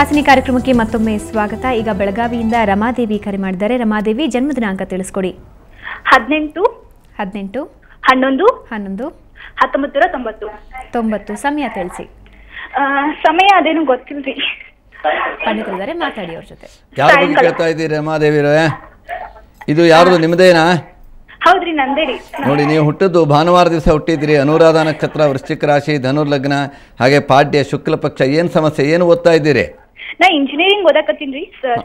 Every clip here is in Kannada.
ಸುಹಾಸಿನಿ ಕಾರ್ಯಕ್ರಮಕ್ಕೆ ಮತ್ತೊಮ್ಮೆ ಸ್ವಾಗತ ಈಗ ಬೆಳಗಾವಿಯಿಂದ ರಮಾದೇವಿ ಕರೆ ಮಾಡಿದ್ದಾರೆ ರಮಾದೇವಿ ಜನ್ಮ ದಿನಾಂಕ ತಿಳಿಸ್ಕೊಡಿ ಹದಿನೆಂಟು ಹದಿನೆಂಟು ಹನ್ನೊಂದು ಹನ್ನೊಂದು ಹತ್ತೊಂಬತ್ತು ತೊಂಬತ್ತು ಸಮಯ ತಿಳಿಸಿ ಸಮಯ ಅದೇನು ಗೊತ್ತಿಲ್ರಿ ಪಂಡಿತರಿದ್ದಾರೆ ಮಾತಾಡಿ ಅವ್ರ ಜೊತೆ ರಮಾದೇವಿ ಇದು ಯಾರು ನಿಮ್ಮದೇನಾ ಹೌದ್ರಿ ನಂದೇರಿ ನೋಡಿ ನೀವು ಹುಟ್ಟಿದ್ದು ಭಾನುವಾರ ದಿವಸ ಹುಟ್ಟಿದ್ರಿ ಅನುರಾಧ ನಕ್ಷತ್ರ ವೃಶ್ಚಿಕ ರಾಶಿ ಧನುರ್ಲಗ್ನ ಹಾಗೆ ಪಾಡ್ಯ ಶುಕ್ಲ ಪಕ್ಷ ಏನು ಸಮಸ್ಯೆ ಏನು ಓದ್ತಾ ಇದ್ದೀರಿ ನಾ ಇಂಜಿನಿಯರಿಂಗ್ ಓದಾಕತ್ತೀನಿ ರೀ ಸರ್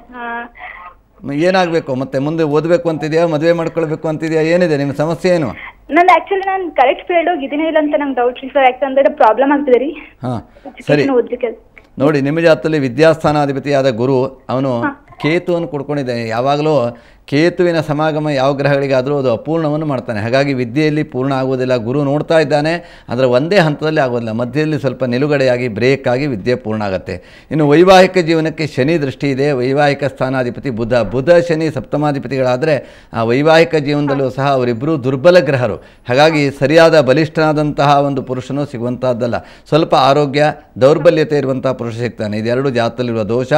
ಏನಾಗಬೇಕು ಮತ್ತೆ ಮುಂದೆ ಓದಬೇಕು ಅಂತಿದ್ಯಾ ಮದುವೆ ಮಾಡ್ಕೊಳ್ಬೇಕು ಅಂತಿದ್ಯಾ ಏನಿದೆ ನಿಮ್ಮ ಸಮಸ್ಯೆ ಏನು ನಾನು ಆಕ್ಚುಲಿ ನಾನು ಕರೆಕ್ಟ್ ಫೀಲ್ಡ್ ಹೋಗಿದ್ದೀನಿ ಇಲ್ಲ ಅಂತ ನಂಗೆ ಡೌಟ್ ರೀ ಸರ್ ಯಾಕಂದ್ರೆ ಪ್ರಾಬ್ಲಮ್ ಆಗ್ತಿದೆ ರೀ ಹಾಂ ಸರಿ ನೋಡಿ ನಿಮ್ಮ ಜಾತಲ್ಲಿ ವಿದ್ಯಾಸ್ಥಾನಾಧಿಪತಿಯಾದ ಗುರು ಅವನು ಕೇತುವನ್ನು ಕೊಡ್ಕೊಂಡಿದ್ದಾನೆ ಯಾವಾಗಲೂ ಕೇತುವಿನ ಸಮಾಗಮ ಯಾವ ಗ್ರಹಗಳಿಗಾದರೂ ಅದು ಅಪೂರ್ಣವನ್ನು ಮಾಡ್ತಾನೆ ಹಾಗಾಗಿ ವಿದ್ಯೆಯಲ್ಲಿ ಪೂರ್ಣ ಆಗುವುದಿಲ್ಲ ಗುರು ನೋಡ್ತಾ ಇದ್ದಾನೆ ಆದರೆ ಒಂದೇ ಹಂತದಲ್ಲಿ ಆಗೋದಿಲ್ಲ ಮಧ್ಯದಲ್ಲಿ ಸ್ವಲ್ಪ ನಿಲುಗಡೆಯಾಗಿ ಬ್ರೇಕ್ ಆಗಿ ವಿದ್ಯೆ ಪೂರ್ಣ ಆಗುತ್ತೆ ಇನ್ನು ವೈವಾಹಿಕ ಜೀವನಕ್ಕೆ ಶನಿ ದೃಷ್ಟಿ ಇದೆ ವೈವಾಹಿಕ ಸ್ಥಾನಾಧಿಪತಿ ಬುಧ ಬುಧ ಶನಿ ಸಪ್ತಮಾಧಿಪತಿಗಳಾದರೆ ಆ ವೈವಾಹಿಕ ಜೀವನದಲ್ಲೂ ಸಹ ಅವರಿಬ್ಬರೂ ದುರ್ಬಲ ಗ್ರಹರು ಹಾಗಾಗಿ ಸರಿಯಾದ ಬಲಿಷ್ಠನಾದಂತಹ ಒಂದು ಪುರುಷನು ಸಿಗುವಂಥದ್ದಲ್ಲ ಸ್ವಲ್ಪ ಆರೋಗ್ಯ ದೌರ್ಬಲ್ಯತೆ ಇರುವಂತಹ ಪುರುಷ ಸಿಗ್ತಾನೆ ಇದೆರಡು ಜಾತದಲ್ಲಿರುವ ದೋಷ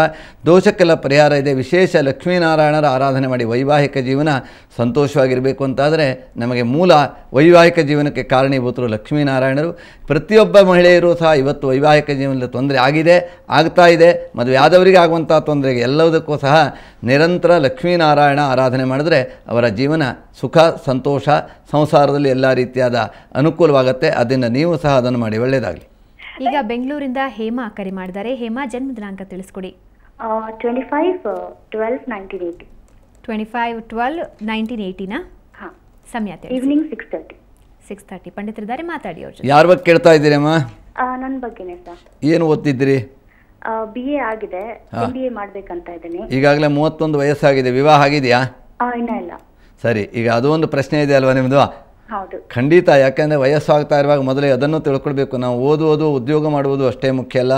ದೋಷಕ್ಕೆಲ್ಲ ಪರಿಹಾರ ಇದೆ ವಿಶೇಷ ಲಕ್ಷ್ಮೀನಾರಾಯಣರ ಆರಾಧನೆ ಮಾಡಿ ವೈವಾಹಿಕ ಜೀವನ ಸಂತೋಷವಾಗಿರಬೇಕು ಅಂತಾದರೆ ನಮಗೆ ಮೂಲ ವೈವಾಹಿಕ ಜೀವನಕ್ಕೆ ಕಾರಣೀಭೂತರು ಲಕ್ಷ್ಮೀನಾರಾಯಣರು ಪ್ರತಿಯೊಬ್ಬ ಮಹಿಳೆಯರು ಸಹ ಇವತ್ತು ವೈವಾಹಿಕ ಜೀವನದಲ್ಲಿ ತೊಂದರೆ ಆಗಿದೆ ಆಗ್ತಾ ಇದೆ ಮದುವೆ ಆದವರಿಗೆ ಆಗುವಂಥ ತೊಂದರೆಗೆ ಎಲ್ಲದಕ್ಕೂ ಸಹ ನಿರಂತರ ಲಕ್ಷ್ಮೀನಾರಾಯಣ ಆರಾಧನೆ ಮಾಡಿದ್ರೆ ಅವರ ಜೀವನ ಸುಖ ಸಂತೋಷ ಸಂಸಾರದಲ್ಲಿ ಎಲ್ಲ ರೀತಿಯಾದ ಅನುಕೂಲವಾಗುತ್ತೆ ಅದನ್ನ ನೀವು ಸಹ ಅದನ್ನು ಮಾಡಿ ಒಳ್ಳೆಯದಾಗಲಿ ಈಗ ಬೆಂಗಳೂರಿಂದ ಹೇಮಾ ಕರೆ ಮಾಡಿದ್ದಾರೆ ಹೇಮಾ ಜನ್ಮ ದಿನಾಂಕ ತಿಳಿಸ್ಕೊಡಿ twenty five twelve nineteen eighty twenty twelve nineteen ಏಯ್ಟಿನ ಸಮಯ evening six thirty six thirty ಪಂಡಿತರಿದ್ದಾರೆ ಮಾತಾಡಿ ಅವ್ರು ಯಾರ ಬಗ್ಗೆ ಕೇಳ್ತಾ ಇದ್ದೀರಮ್ಮ ನನ್ನ ಬಗ್ಗೆನೇ ಸರ್ ಏನು ಓದ್ತಿದ್ರಿ ಬಿ ಎ ಆಗಿದೆ ಬಿ ಎ ಮಾಡ್ಬೇಕಂತ ಇದ್ದೀನಿ ಈಗಾಗಲೇ ಮೂವತ್ತೊಂದು ವಯಸ್ಸಾಗಿದೆ ವಿವಾಹ ಆಗಿದೆಯಾ ಇನ್ನೂ ಇಲ್ಲ ಸರಿ ಈಗ ಅದು ಒಂದು ಪ್ರಶ್ನೆ ಇದೆ ಅಲ್ವಾ ನಿಮ್ಮದು ಹೌದು ಖಂಡಿತ ಯಾಕೆಂದರೆ ವಯಸ್ಸಾಗ್ತಾ ಇರುವಾಗ ಮೊದಲೇ ಅದನ್ನು ತಿಳ್ಕೊಳ್ಬೇಕು ನಾವು ಓದುವುದು ಉದ್ಯೋಗ ಮಾಡುವುದು ಅಷ್ಟೇ ಮುಖ್ಯ ಅಲ್ಲ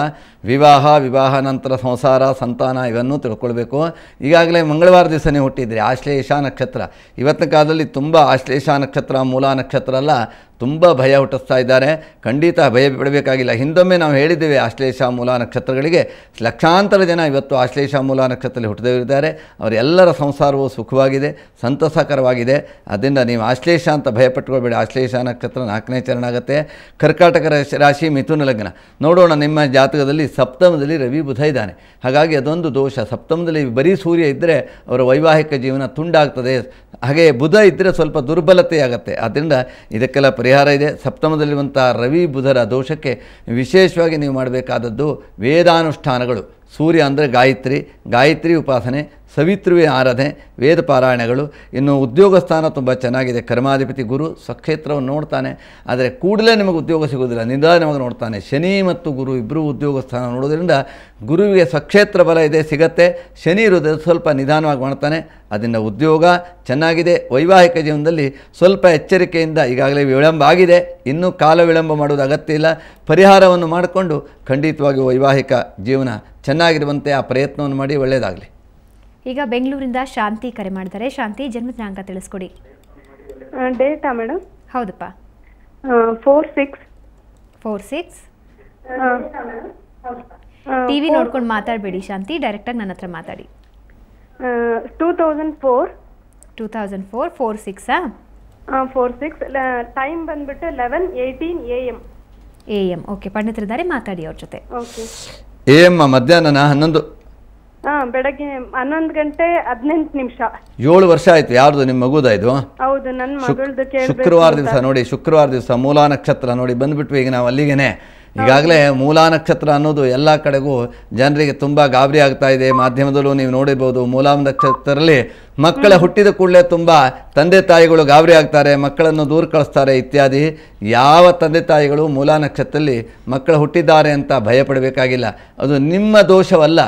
ವಿವಾಹ ವಿವಾಹ ನಂತರ ಸಂಸಾರ ಸಂತಾನ ಇವನ್ನೂ ತಿಳ್ಕೊಳ್ಬೇಕು ಈಗಾಗಲೇ ಮಂಗಳವಾರ ದಿವಸನೇ ಹುಟ್ಟಿದ್ರಿ ಆಶ್ಲೇಷ ನಕ್ಷತ್ರ ಇವತ್ತಿನ ಕಾಲದಲ್ಲಿ ತುಂಬ ಆಶ್ಲೇಷ ನಕ್ಷತ್ರ ಮೂಲ ನಕ್ಷತ್ರ ಅಲ್ಲ ತುಂಬ ಭಯ ಹುಟ್ಟಿಸ್ತಾ ಇದ್ದಾರೆ ಖಂಡಿತ ಭಯ ಪಡಬೇಕಾಗಿಲ್ಲ ಹಿಂದೊಮ್ಮೆ ನಾವು ಹೇಳಿದ್ದೇವೆ ಆಶ್ಲೇಷ ಮೂಲ ನಕ್ಷತ್ರಗಳಿಗೆ ಲಕ್ಷಾಂತರ ಜನ ಇವತ್ತು ಆಶ್ಲೇಷ ಮೂಲ ನಕ್ಷತ್ರದಲ್ಲಿ ಹುಟ್ಟಿದವರಿದ್ದಾರೆ ಅವರೆಲ್ಲರ ಸಂಸಾರವು ಸುಖವಾಗಿದೆ ಸಂತಸಕರವಾಗಿದೆ ಅದರಿಂದ ನೀವು ಆಶ್ಲೇಷ ಅಂತ ಭಯಪಟ್ಟುಕೊಳ್ಬೇಡಿ ಆಶ್ಲೇಷ ನಕ್ಷತ್ರ ನಾಲ್ಕನೇ ಚರಣ ಆಗುತ್ತೆ ಕರ್ಕಾಟಕ ರಾಶಿ ಮಿಥುನ ಲಗ್ನ ನೋಡೋಣ ನಿಮ್ಮ ಜಾತಕದಲ್ಲಿ ಸಪ್ತಮದಲ್ಲಿ ರವಿ ಬುಧ ಇದ್ದಾನೆ ಹಾಗಾಗಿ ಅದೊಂದು ದೋಷ ಸಪ್ತಮದಲ್ಲಿ ಬರೀ ಸೂರ್ಯ ಇದ್ದರೆ ಅವರ ವೈವಾಹಿಕ ಜೀವನ ತುಂಡಾಗ್ತದೆ ಹಾಗೆ ಬುಧ ಇದ್ದರೆ ಸ್ವಲ್ಪ ದುರ್ಬಲತೆ ಆಗುತ್ತೆ ಆದ್ದರಿಂದ ಇದಕ್ಕೆಲ್ಲ ಪರಿಹಾರ ಇದೆ ಸಪ್ತಮದಲ್ಲಿರುವಂಥ ರವಿ ಬುಧರ ದೋಷಕ್ಕೆ ವಿಶೇಷವಾಗಿ ನೀವು ಮಾಡಬೇಕಾದದ್ದು ವೇದಾನುಷ್ಠಾನಗಳು ಸೂರ್ಯ ಅಂದರೆ ಗಾಯತ್ರಿ ಗಾಯತ್ರಿ ಉಪಾಸನೆ ಸವಿತ್ರುವೆ ಆರಾಧನೆ ವೇದ ಪಾರಾಯಣಗಳು ಇನ್ನು ಉದ್ಯೋಗ ಸ್ಥಾನ ತುಂಬ ಚೆನ್ನಾಗಿದೆ ಕರ್ಮಾಧಿಪತಿ ಗುರು ಸ್ವಕ್ಷೇತ್ರವನ್ನು ನೋಡ್ತಾನೆ ಆದರೆ ಕೂಡಲೇ ನಿಮಗೆ ಉದ್ಯೋಗ ಸಿಗೋದಿಲ್ಲ ನಿಧಾನವಾಗಿ ನೋಡ್ತಾನೆ ಶನಿ ಮತ್ತು ಗುರು ಇಬ್ಬರೂ ಉದ್ಯೋಗ ಸ್ಥಾನ ನೋಡೋದರಿಂದ ಗುರುವಿಗೆ ಸ್ವಕ್ಷೇತ್ರ ಬಲ ಇದೆ ಸಿಗತ್ತೆ ಶನಿ ಇರೋದು ಸ್ವಲ್ಪ ನಿಧಾನವಾಗಿ ಮಾಡ್ತಾನೆ ಅದರಿಂದ ಉದ್ಯೋಗ ಚೆನ್ನಾಗಿದೆ ವೈವಾಹಿಕ ಜೀವನದಲ್ಲಿ ಸ್ವಲ್ಪ ಎಚ್ಚರಿಕೆಯಿಂದ ಈಗಾಗಲೇ ವಿಳಂಬ ಆಗಿದೆ ಇನ್ನೂ ಕಾಲ ವಿಳಂಬ ಮಾಡುವುದು ಅಗತ್ಯ ಇಲ್ಲ ಪರಿಹಾರವನ್ನು ಮಾಡಿಕೊಂಡು ಖಂಡಿತವಾಗಿ ವೈವಾಹಿಕ ಜೀವನ ಚೆನ್ನಾಗಿರುವಂತೆ ಆ ಪ್ರಯತ್ನವನ್ನು ಮಾಡಿ ಒಳ್ಳೆಯದಾಗಲಿ ಈಗ ಬೆಂಗಳೂರಿಂದ ಶಾಂತಿ ಕರೆ ಮಾಡ್ತಾರೆ ಶಾಂತಿ ಜನ್ಮ ದಿನಾಂಕ ತಿಳಿಸ್ಕೊಡಿ ಡೇಟಾ ಮೇಡಮ್ ಹೌದಪ್ಪ four six four six TV ನೋಡ್ಕೊಂಡು ಮಾತಾಡಬೇಡಿ ಶಾಂತಿ ಡೈರೆಕ್ಟಾಗಿ ನನ್ನ ಹತ್ರ ಮಾತಾಡಿ two thousand four two thousand four four ಸಿಕ್ಸಾ ಫೋರ್ ಸಿಕ್ಸ್ ಟೈಮ್ ಬಂದ್ಬಿಟ್ಟು eleven eighteen A M A M okay ಪಂಡಿತರಿದ್ದಾರೆ ಮಾತಾಡಿ ಅವ್ರ ಜೊತೆ ಓಕೆ ಏಮ್ಮ ಮಧ್ಯಾಹ್ನ ಹನ್ನೊಂದು ಹಾ ಬೆಳಗ್ಗೆ ಹನ್ನೊಂದು ಗಂಟೆ ಹದಿನೆಂಟು ನಿಮಿಷ ಏಳು ವರ್ಷ ಆಯ್ತು ಯಾರ್ದು ನಿಮ್ಮ ಮಗುದ ಇದು ಹೌದು ಶುಕ್ರವಾರ ದಿವಸ ನೋಡಿ ಶುಕ್ರವಾರ ದಿವಸ ಮೂಲಾ ನಕ್ಷತ್ರ ನೋಡಿ ಬಂದ್ಬಿಟ್ವಿ ಈಗ ನಾವು ಅಲ್ಲಿಗೆನೆ ಈಗಾಗಲೇ ಮೂಲ ನಕ್ಷತ್ರ ಅನ್ನೋದು ಎಲ್ಲ ಕಡೆಗೂ ಜನರಿಗೆ ತುಂಬ ಗಾಬರಿ ಆಗ್ತಾ ಇದೆ ಮಾಧ್ಯಮದಲ್ಲೂ ನೀವು ನೋಡಿರ್ಬೋದು ಮೂಲ ನಕ್ಷತ್ರದಲ್ಲಿ ಮಕ್ಕಳ ಹುಟ್ಟಿದ ಕೂಡಲೇ ತುಂಬ ತಂದೆ ತಾಯಿಗಳು ಗಾಬರಿ ಆಗ್ತಾರೆ ಮಕ್ಕಳನ್ನು ದೂರ ಕಳಿಸ್ತಾರೆ ಇತ್ಯಾದಿ ಯಾವ ತಂದೆ ತಾಯಿಗಳು ಮೂಲ ನಕ್ಷತ್ರದಲ್ಲಿ ಮಕ್ಕಳು ಹುಟ್ಟಿದ್ದಾರೆ ಅಂತ ಭಯಪಡಬೇಕಾಗಿಲ್ಲ ಅದು ನಿಮ್ಮ ದೋಷವಲ್ಲ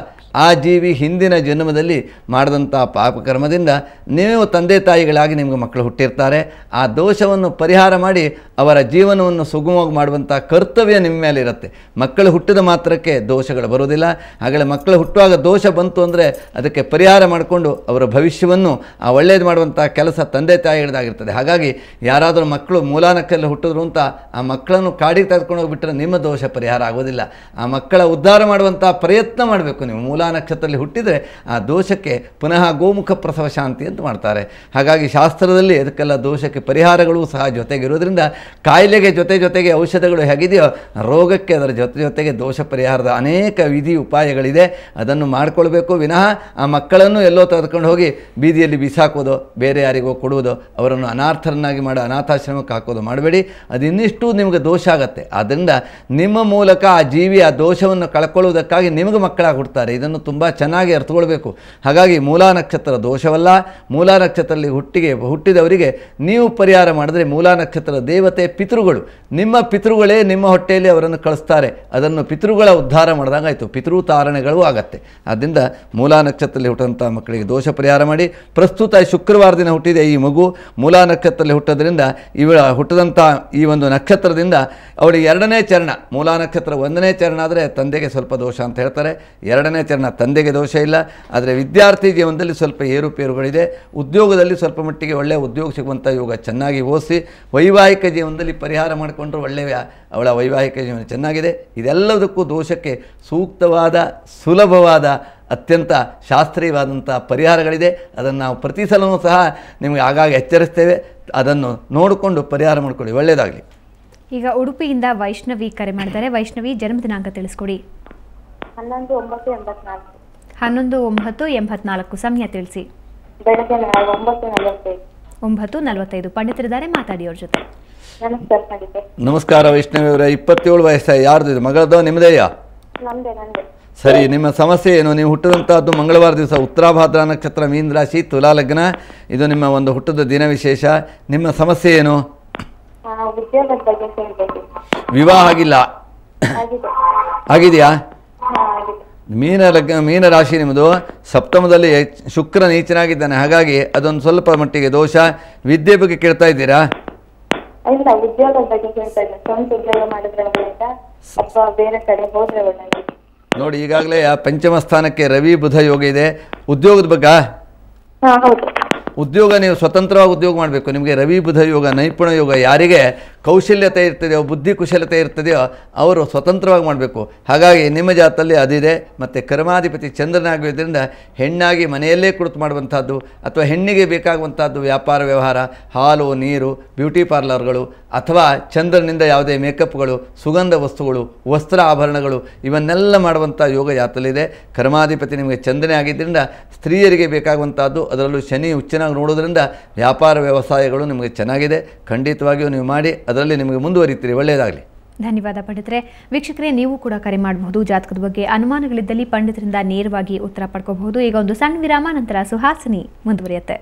ಆ ಜೀವಿ ಹಿಂದಿನ ಜನ್ಮದಲ್ಲಿ ಮಾಡಿದಂಥ ಪಾಪಕರ್ಮದಿಂದ ನೀವು ತಂದೆ ತಾಯಿಗಳಾಗಿ ನಿಮಗೆ ಮಕ್ಕಳು ಹುಟ್ಟಿರ್ತಾರೆ ಆ ದೋಷವನ್ನು ಪರಿಹಾರ ಮಾಡಿ ಅವರ ಜೀವನವನ್ನು ಸುಗಮವಾಗಿ ಮಾಡುವಂಥ ಕರ್ತವ್ಯ ನಿಮ್ಮ ಮೇಲೆ ಇರುತ್ತೆ ಮಕ್ಕಳು ಹುಟ್ಟಿದ ಮಾತ್ರಕ್ಕೆ ದೋಷಗಳು ಬರುವುದಿಲ್ಲ ಹಾಗೆ ಮಕ್ಕಳು ಹುಟ್ಟುವಾಗ ದೋಷ ಬಂತು ಅಂದರೆ ಅದಕ್ಕೆ ಪರಿಹಾರ ಮಾಡಿಕೊಂಡು ಅವರ ಭವಿಷ್ಯವನ್ನು ಆ ಒಳ್ಳೆಯದು ಮಾಡುವಂಥ ಕೆಲಸ ತಂದೆ ತಾಯಿಗಳದಾಗಿರ್ತದೆ ಹಾಗಾಗಿ ಯಾರಾದರೂ ಮಕ್ಕಳು ಮೂಲಾನಕ್ಕೆಲ್ಲ ಹುಟ್ಟಿದ್ರು ಅಂತ ಆ ಮಕ್ಕಳನ್ನು ಕಾಡಿಗೆ ತೆಗೆದುಕೊಂಡು ಹೋಗಿಬಿಟ್ರೆ ನಿಮ್ಮ ದೋಷ ಪರಿಹಾರ ಆಗೋದಿಲ್ಲ ಆ ಮಕ್ಕಳ ಉದ್ಧಾರ ಮಾಡುವಂಥ ಪ್ರಯತ್ನ ಮಾಡಬೇಕು ನೀವು ಮೂಲ ನಕ್ಷತ್ರದಲ್ಲಿ ಹುಟ್ಟಿದರೆ ಆ ದೋಷಕ್ಕೆ ಪುನಃ ಗೋಮುಖ ಪ್ರಸವ ಶಾಂತಿ ಅಂತ ಮಾಡ್ತಾರೆ ಹಾಗಾಗಿ ಶಾಸ್ತ್ರದಲ್ಲಿ ಅದಕ್ಕೆಲ್ಲ ದೋಷಕ್ಕೆ ಪರಿಹಾರಗಳು ಸಹ ಜೊತೆಗಿರೋದ್ರಿಂದ ಕಾಯಿಲೆಗೆ ಜೊತೆ ಜೊತೆಗೆ ಔಷಧಗಳು ಹೇಗಿದೆಯೋ ರೋಗಕ್ಕೆ ಅದರ ಜೊತೆ ಜೊತೆಗೆ ದೋಷ ಪರಿಹಾರದ ಅನೇಕ ವಿಧಿ ಉಪಾಯಗಳಿದೆ ಅದನ್ನು ಮಾಡಿಕೊಳ್ಬೇಕು ವಿನಃ ಆ ಮಕ್ಕಳನ್ನು ಎಲ್ಲೋ ತೆಗೆದುಕೊಂಡು ಹೋಗಿ ಬೀದಿಯಲ್ಲಿ ಬಿಸಾಕೋದು ಬೇರೆ ಯಾರಿಗೋ ಕೊಡುವುದು ಅವರನ್ನು ಅನಾಥರನ್ನಾಗಿ ಮಾಡೋ ಅನಾಥಾಶ್ರಮಕ್ಕೆ ಹಾಕೋದು ಮಾಡಬೇಡಿ ಅದು ಇನ್ನಿಷ್ಟು ನಿಮಗೆ ದೋಷ ಆಗುತ್ತೆ ಆದ್ದರಿಂದ ನಿಮ್ಮ ಮೂಲಕ ಆ ಜೀವಿ ಆ ದೋಷವನ್ನು ಕಳ್ಕೊಳ್ಳುವುದಕ್ಕಾಗಿ ನಿಮಗೆ ಮಕ್ಕಳಾಗಿ ಹುಡ್ತಾರೆ ಇದನ್ನು ಇದನ್ನು ತುಂಬ ಚೆನ್ನಾಗಿ ಅರ್ಥಗೊಳ್ಬೇಕು ಹಾಗಾಗಿ ಮೂಲಾ ನಕ್ಷತ್ರ ದೋಷವಲ್ಲ ಮೂಲಾ ನಕ್ಷತ್ರದಲ್ಲಿ ಹುಟ್ಟಿಗೆ ಹುಟ್ಟಿದವರಿಗೆ ನೀವು ಪರಿಹಾರ ಮಾಡಿದ್ರೆ ಮೂಲಾ ನಕ್ಷತ್ರ ದೇವತೆ ಪಿತೃಗಳು ನಿಮ್ಮ ಪಿತೃಗಳೇ ನಿಮ್ಮ ಹೊಟ್ಟೆಯಲ್ಲಿ ಅವರನ್ನು ಕಳಿಸ್ತಾರೆ ಅದನ್ನು ಪಿತೃಗಳ ಉದ್ಧಾರ ಆಯಿತು ಪಿತೃ ತಾರಣೆಗಳು ಆಗತ್ತೆ ಆದ್ದರಿಂದ ಮೂಲಾ ನಕ್ಷತ್ರದಲ್ಲಿ ಹುಟ್ಟಂಥ ಮಕ್ಕಳಿಗೆ ದೋಷ ಪರಿಹಾರ ಮಾಡಿ ಪ್ರಸ್ತುತ ಶುಕ್ರವಾರ ದಿನ ಹುಟ್ಟಿದೆ ಈ ಮಗು ಮೂಲಾ ನಕ್ಷತ್ರದಲ್ಲಿ ಹುಟ್ಟೋದ್ರಿಂದ ಇವಳ ಹುಟ್ಟದಂಥ ಈ ಒಂದು ನಕ್ಷತ್ರದಿಂದ ಅವಳಿಗೆ ಎರಡನೇ ಚರಣ ಮೂಲಾ ನಕ್ಷತ್ರ ಒಂದನೇ ಚರಣ ಆದರೆ ತಂದೆಗೆ ಸ್ವಲ್ಪ ದೋಷ ಅಂತ ಹೇಳ್ತಾರೆ ಎರಡನೇ ಚರಣ ತಂದೆಗೆ ದೋಷ ಇಲ್ಲ ಆದರೆ ವಿದ್ಯಾರ್ಥಿ ಜೀವನದಲ್ಲಿ ಸ್ವಲ್ಪ ಏರುಪೇರುಗಳಿದೆ ಉದ್ಯೋಗದಲ್ಲಿ ಸ್ವಲ್ಪ ಮಟ್ಟಿಗೆ ಒಳ್ಳೆಯ ಉದ್ಯೋಗ ಸಿಗುವಂಥ ಯೋಗ ಚೆನ್ನಾಗಿ ಓದಿಸಿ ವೈವಾಹಿಕ ಜೀವನದಲ್ಲಿ ಪರಿಹಾರ ಮಾಡ್ಕೊ ಮಾಡಿಕೊಂಡ್ರೆ ಒಳ್ಳೆಯ ಅವಳ ವೈವಾಹಿಕ ಜೀವನ ಚೆನ್ನಾಗಿದೆ ಇದೆಲ್ಲದಕ್ಕೂ ದೋಷಕ್ಕೆ ಸೂಕ್ತವಾದ ಸುಲಭವಾದ ಅತ್ಯಂತ ಶಾಸ್ತ್ರೀಯವಾದಂಥ ಪರಿಹಾರಗಳಿದೆ ಅದನ್ನು ನಾವು ಪ್ರತಿ ಸಲವೂ ಸಹ ನಿಮಗೆ ಆಗಾಗ ಎಚ್ಚರಿಸ್ತೇವೆ ಅದನ್ನು ನೋಡಿಕೊಂಡು ಪರಿಹಾರ ಮಾಡಿಕೊಳ್ಳಿ ಒಳ್ಳೆಯದಾಗಲಿ ಈಗ ಉಡುಪಿಯಿಂದ ವೈಷ್ಣವಿ ಕರೆ ಮಾಡಿದ್ದಾರೆ ವೈಷ್ಣವಿ ಜನ್ಮ ದಿನಾಂಕ ತಿಳಿಸ್ಕೊಡಿ ಹನ್ನೊಂದು ಒಂಬತ್ತು ಎಂಬತ್ನಾಲ್ಕು ಹನ್ನೊಂದು ಒಂಬತ್ತು ಎಂಬತ್ನಾಲ್ಕು ಸಮಯ ತಿಳಿಸಿ ಒಂಬತ್ತು ನಲವತ್ತೈದು ಪಂಡಿತರಿದ್ದಾರೆ ಮಾತಾಡಿ ಅವ್ರ ಜೊತೆ ನಮಸ್ಕಾರ ವೈಷ್ಣವಿಯವರ ಇಪ್ಪತ್ತೇಳು ವಯಸ್ಸ ಯಾರ್ದು ಇದು ಮಗಳದ ಸರಿ ನಿಮ್ಮ ಸಮಸ್ಯೆ ಏನು ನೀವು ಹುಟ್ಟಿದಂತಹದ್ದು ಮಂಗಳವಾರ ದಿವಸ ಉತ್ತರಾಭಾದ್ರ ನಕ್ಷತ್ರ ಮೀನ್ ರಾಶಿ ತುಲಾ ಲಗ್ನ ಇದು ನಿಮ್ಮ ಒಂದು ಹುಟ್ಟದ ದಿನ ವಿಶೇಷ ನಿಮ್ಮ ಸಮಸ್ಯೆ ಏನು ವಿವಾಹ ಆಗಿಲ್ಲ ಆಗಿದೆಯಾ ಮೀನ ಲಗ್ನ ಮೀನ ರಾಶಿ ನಿಮ್ಮದು ಸಪ್ತಮದಲ್ಲಿ ಶುಕ್ರ ನೀಚನಾಗಿದ್ದಾನೆ ಹಾಗಾಗಿ ಅದೊಂದು ಸ್ವಲ್ಪ ಮಟ್ಟಿಗೆ ದೋಷ ವಿದ್ಯೆ ಬಗ್ಗೆ ಕೇಳ್ತಾ ಇದ್ದೀರಾ ಇಲ್ಲ ಉದ್ಯೋಗದ ಬಗ್ಗೆ ಹೇಳ್ತಾ ಇದ್ದೆ ಸ್ವಂತ ಉದ್ಯೋಗ ಮಾಡಿದ್ರೆ ಅಥವಾ ಬೇರೆ ಕಡೆ ಹೋದ್ರೆ ಒಳ್ಳೆಯದು ನೋಡಿ ಈಗಾಗಲೇ ಆ ಪಂಚಮ ಸ್ಥಾನಕ್ಕೆ ರವಿ ಬುಧ ಯೋಗ ಇದೆ ಉದ್ಯೋಗದ ಬಗ್ಗೆ ಉದ್ಯೋಗ ನೀವು ಸ್ವತಂತ್ರವಾಗಿ ಉದ್ಯೋಗ ಮಾಡಬೇಕು ನಿಮಗೆ ರವಿ ಬುಧ ಯೋಗ ನೈಪುಣ್ಯ ಯೋಗ ಯಾರಿಗೆ ಕೌಶಲ್ಯತೆ ಇರ್ತದೆಯೋ ಬುದ್ಧಿ ಕುಶಲತೆ ಇರ್ತದೆಯೋ ಅವರು ಸ್ವತಂತ್ರವಾಗಿ ಮಾಡಬೇಕು ಹಾಗಾಗಿ ನಿಮ್ಮ ಜಾತಲ್ಲಿ ಅದಿದೆ ಮತ್ತು ಕರ್ಮಾಧಿಪತಿ ಚಂದ್ರನಾಗಿರೋದ್ರಿಂದ ಹೆಣ್ಣಾಗಿ ಮನೆಯಲ್ಲೇ ಕುಳಿತು ಮಾಡುವಂಥದ್ದು ಅಥವಾ ಹೆಣ್ಣಿಗೆ ಬೇಕಾಗುವಂಥದ್ದು ವ್ಯಾಪಾರ ವ್ಯವಹಾರ ಹಾಲು ನೀರು ಬ್ಯೂಟಿ ಪಾರ್ಲರ್ಗಳು ಅಥವಾ ಚಂದ್ರನಿಂದ ಯಾವುದೇ ಮೇಕಪ್ಗಳು ಸುಗಂಧ ವಸ್ತುಗಳು ವಸ್ತ್ರ ಆಭರಣಗಳು ಇವನ್ನೆಲ್ಲ ಮಾಡುವಂಥ ಯೋಗ ಜಾತಲ್ಲಿದೆ ಕರ್ಮಾಧಿಪತಿ ನಿಮಗೆ ಚಂದನೆ ಆಗಿದ್ದರಿಂದ ಸ್ತ್ರೀಯರಿಗೆ ಬೇಕಾಗುವಂಥದ್ದು ಅದರಲ್ಲೂ ಶನಿ ಹುಚ್ಚನಾಗಿ ನೋಡೋದ್ರಿಂದ ವ್ಯಾಪಾರ ವ್ಯವಸಾಯಗಳು ನಿಮಗೆ ಚೆನ್ನಾಗಿದೆ ಖಂಡಿತವಾಗಿಯೂ ನೀವು ಮಾಡಿ ಅದರಲ್ಲಿ ನಿಮಗೆ ಮುಂದುವರಿತೀರಿ ಒಳ್ಳೆಯದಾಗಲಿ ಧನ್ಯವಾದ ಪಂಡಿತರೆ ವೀಕ್ಷಕರೇ ನೀವು ಕೂಡ ಕರೆ ಮಾಡಬಹುದು ಜಾತಕದ ಬಗ್ಗೆ ಅನುಮಾನಗಳಿದ್ದಲ್ಲಿ ಪಂಡಿತರಿಂದ ನೇರವಾಗಿ ಉತ್ತರ ಪಡ್ಕೋಬಹುದು ಈಗ ಒಂದು ಸಣ್ಣ ವಿರಾಮ ನಂತರ ಸುಹಾಸಿನಿ ಮುಂದುವರಿಯುತ್ತೆ